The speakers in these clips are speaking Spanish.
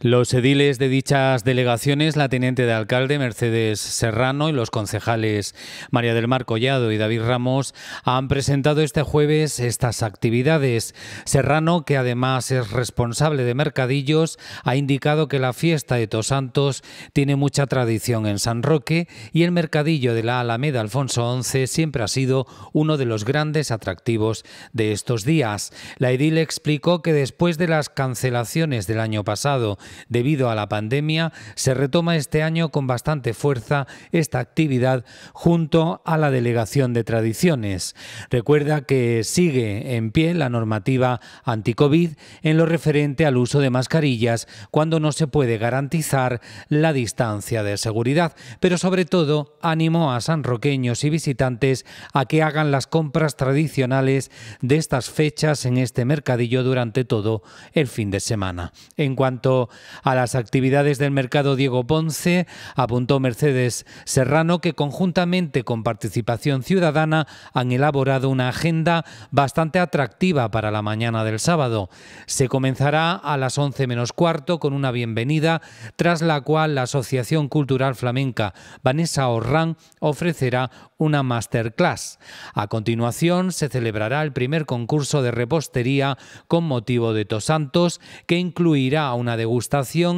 Los ediles de dichas delegaciones, la teniente de alcalde Mercedes Serrano y los concejales María del Mar Collado y David Ramos han presentado este jueves estas actividades. Serrano, que además es responsable de mercadillos, ha indicado que la fiesta de santos tiene mucha tradición en San Roque y el mercadillo de la Alameda Alfonso XI siempre ha sido uno de los grandes atractivos de estos días. La edil explicó que después de las cancelaciones del año pasado, debido a la pandemia, se retoma este año con bastante fuerza esta actividad junto a la Delegación de Tradiciones. Recuerda que sigue en pie la normativa anti-COVID en lo referente al uso de mascarillas cuando no se puede garantizar la distancia de seguridad, pero sobre todo animo a sanroqueños y visitantes a que hagan las compras tradicionales de estas fechas en este mercadillo durante todo el fin de semana. En cuanto a las actividades del mercado Diego Ponce, apuntó Mercedes Serrano, que conjuntamente con participación ciudadana han elaborado una agenda bastante atractiva para la mañana del sábado. Se comenzará a las 11 menos cuarto con una bienvenida, tras la cual la Asociación Cultural Flamenca Vanessa Orrán ofrecerá una masterclass. A continuación se celebrará el primer concurso de repostería con motivo de Santos que incluirá una degustación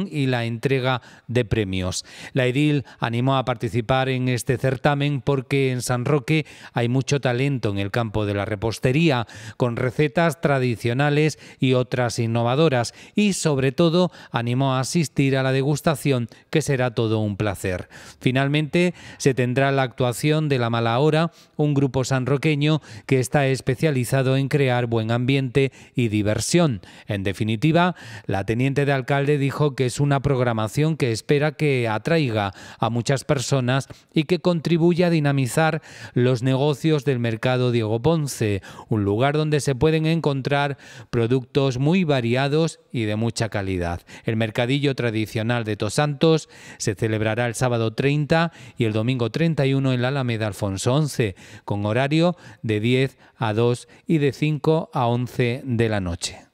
y la entrega de premios. La edil animó a participar en este certamen porque en San Roque hay mucho talento en el campo de la repostería, con recetas tradicionales y otras innovadoras, y sobre todo animó a asistir a la degustación, que será todo un placer. Finalmente, se tendrá la actuación de La Mala Hora, un grupo sanroqueño que está especializado en crear buen ambiente y diversión. En definitiva, la teniente de alcalde dijo que es una programación que espera que atraiga a muchas personas y que contribuya a dinamizar los negocios del mercado Diego Ponce, un lugar donde se pueden encontrar productos muy variados y de mucha calidad. El mercadillo tradicional de Tos Santos se celebrará el sábado 30 y el domingo 31 en la Alameda Alfonso 11, con horario de 10 a 2 y de 5 a 11 de la noche.